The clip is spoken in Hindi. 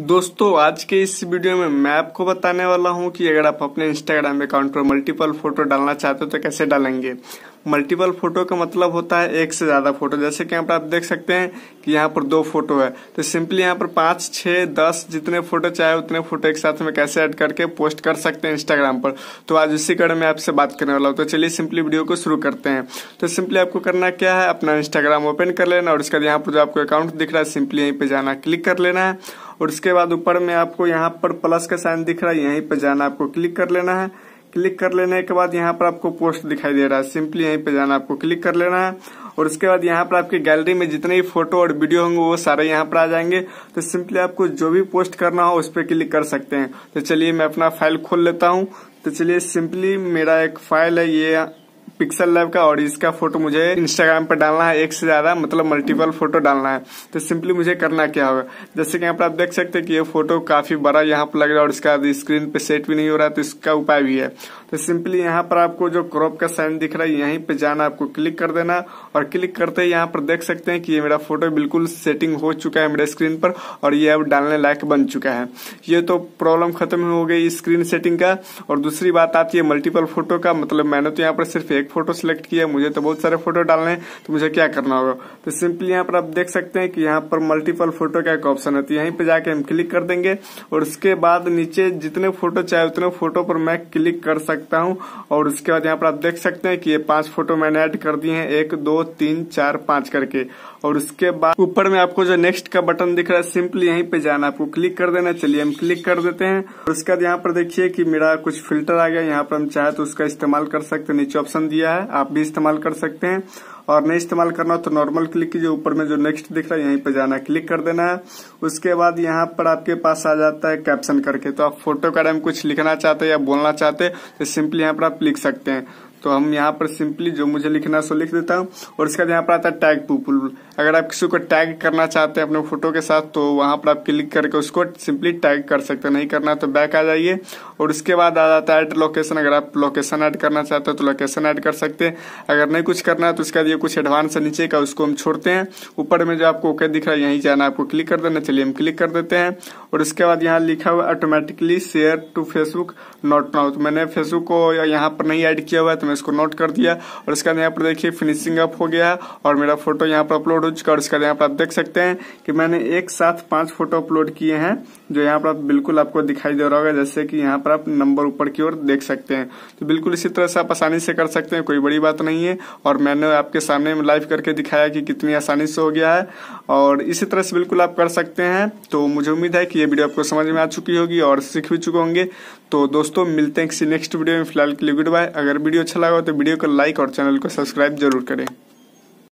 दोस्तों आज के इस वीडियो में मैं आपको बताने वाला हूं कि अगर आप अपने इंस्टाग्राम अकाउंट पर मल्टीपल फोटो डालना चाहते हो तो कैसे डालेंगे मल्टीपल फोटो का मतलब होता है एक से ज़्यादा फोटो जैसे कि यहाँ पर आप देख सकते हैं कि यहाँ पर दो फोटो है तो सिंपली यहाँ पर पांच छह दस जितने फोटो चाहे उतने फोटो एक साथ में कैसे ऐड करके पोस्ट कर सकते हैं इंस्टाग्राम पर तो आज उसी कारण मैं आपसे बात करने वाला हूँ तो चलिए सिंपली वीडियो को शुरू करते हैं तो सिंपली आपको करना क्या है अपना इंस्टाग्राम ओपन कर लेना और उसके बाद यहाँ पर जो आपको अकाउंट दिख रहा है सिंपली यहीं पर जाना क्लिक कर लेना है और उसके बाद ऊपर में आपको यहाँ पर प्लस का साइन दिख रहा है यहीं पर जाना आपको क्लिक कर लेना है क्लिक कर लेने के बाद यहाँ पर आपको पोस्ट दिखाई दे रहा है सिंपली यहीं पे जाना आपको क्लिक कर लेना है और उसके बाद यहाँ पर आपकी गैलरी में जितने भी फोटो और वीडियो होंगे वो सारे यहाँ पर आ जाएंगे तो सिंपली आपको जो भी पोस्ट करना हो उस पर क्लिक कर सकते हैं तो चलिए मैं अपना फाइल खोल लेता हूँ तो चलिए सिंपली मेरा एक फाइल है ये पिक्सल लैब का और इसका फोटो मुझे इंस्टाग्राम पर डालना है एक से ज्यादा मतलब मल्टीपल फोटो डालना है तो सिंपली मुझे करना क्या होगा जैसे कि यहाँ पर आप देख सकते हैं कि ये फोटो काफी बड़ा यहाँ पर लग रहा है और इसका स्क्रीन पे सेट भी नहीं हो रहा है तो इसका उपाय भी है तो सिंपली यहाँ पर आपको जो क्रॉप का साइन दिख रहा है यहीं पे जाना आपको क्लिक कर देना और क्लिक करते ही यहाँ पर देख सकते हैं कि ये मेरा फोटो बिल्कुल सेटिंग हो चुका है मेरे स्क्रीन पर और ये अब डालने लायक बन चुका है ये तो प्रॉब्लम खत्म हो गई स्क्रीन सेटिंग का और दूसरी बात आती है मल्टीपल फोटो का मतलब मैंने तो यहाँ पर सिर्फ एक फोटो सिलेक्ट किया मुझे तो बहुत सारे फोटो डालने हैं तो मुझे क्या करना होगा तो सिंपली यहाँ पर आप देख सकते हैं कि यहाँ पर मल्टीपल फोटो का एक ऑप्शन है तो यहीं पर जाके हम क्लिक कर देंगे और उसके बाद नीचे जितने फोटो चाहे उतने फोटो पर मैं क्लिक कर सकता सकता हूँ और उसके बाद यहाँ पर आप देख सकते हैं कि ये पांच फोटो मैंने ऐड कर दिए हैं एक दो तीन चार पांच करके और उसके बाद ऊपर में आपको जो नेक्स्ट का बटन दिख रहा है सिंपली यहीं पे जाना आपको क्लिक कर देना चलिए हम क्लिक कर देते हैं उसके बाद यहाँ पर देखिए कि मेरा कुछ फिल्टर आ गया यहाँ पर हम चाहे तो उसका इस्तेमाल कर सकते हैं नीचे ऑप्शन दिया है आप भी इस्तेमाल कर सकते हैं और नहीं इस्तेमाल करना हो तो नॉर्मल क्लिक कीजिए ऊपर में जो नेक्स्ट दिख रहा है यहीं पे जाना क्लिक कर देना है उसके बाद यहाँ पर आपके पास आ जाता है कैप्शन करके तो आप फोटो का टाइम कुछ लिखना चाहते हैं या बोलना चाहते हैं तो सिंपली यहाँ पर आप लिख सकते हैं तो हम यहाँ पर सिंपली जो मुझे लिखना है सो लिख देता हूँ और इसके बाद यहाँ पर आता है टैग पुल अगर आप किसी को टैग करना चाहते हैं अपने फोटो के साथ तो वहाँ पर आप क्लिक करके उसको सिंपली टैग कर सकते हैं नहीं करना तो बैक आ जाइए और उसके बाद आ जाता है एड लोकेशन अगर आप लोकेशन ऐड करना चाहते हो तो लोकेशन ऐड कर सकते हैं अगर नहीं कुछ करना है तो उसके बाद ये कुछ एडवांस है नीचे का उसको हम छोड़ते हैं ऊपर में जो आपको ओके दिख रहा है यहीं जाना आपको क्लिक कर देना चलिए हम क्लिक कर देते हैं और उसके बाद यहाँ लिखा हुआ automatically share to Facebook not now तो मैंने फेसबुक को यहाँ पर नहीं ऐड किया हुआ है तो मैं इसको नोट कर दिया और इसके बाद यहाँ पर देखिए फिनिशिंग अप हो गया और मेरा फोटो यहाँ पर अपलोड हो चुका और इसके बाद यहाँ पर आप देख सकते हैं कि मैंने एक साथ पांच फोटो अपलोड किए हैं जो यहाँ पर आप बिल्कुल आपको दिखाई दे रहा होगा जैसे कि यहाँ पर आप नंबर ऊपर की ओर देख सकते हैं तो बिल्कुल इसी तरह से आप आसानी से कर सकते हैं कोई बड़ी बात नहीं है और मैंने आपके सामने लाइव करके दिखाया कि कितनी आसानी से हो गया है और इसी तरह से बिल्कुल आप कर सकते हैं तो मुझे उम्मीद है कि ये वीडियो आपको समझ में आ चुकी होगी और सीख भी चुके होंगे तो दोस्तों मिलते हैं किसी नेक्स्ट वीडियो में फिलहाल के लिए गुड बाय अगर वीडियो अच्छा अच्छा लगा हो तो वीडियो को लाइक और चैनल को सब्सक्राइब जरूर करें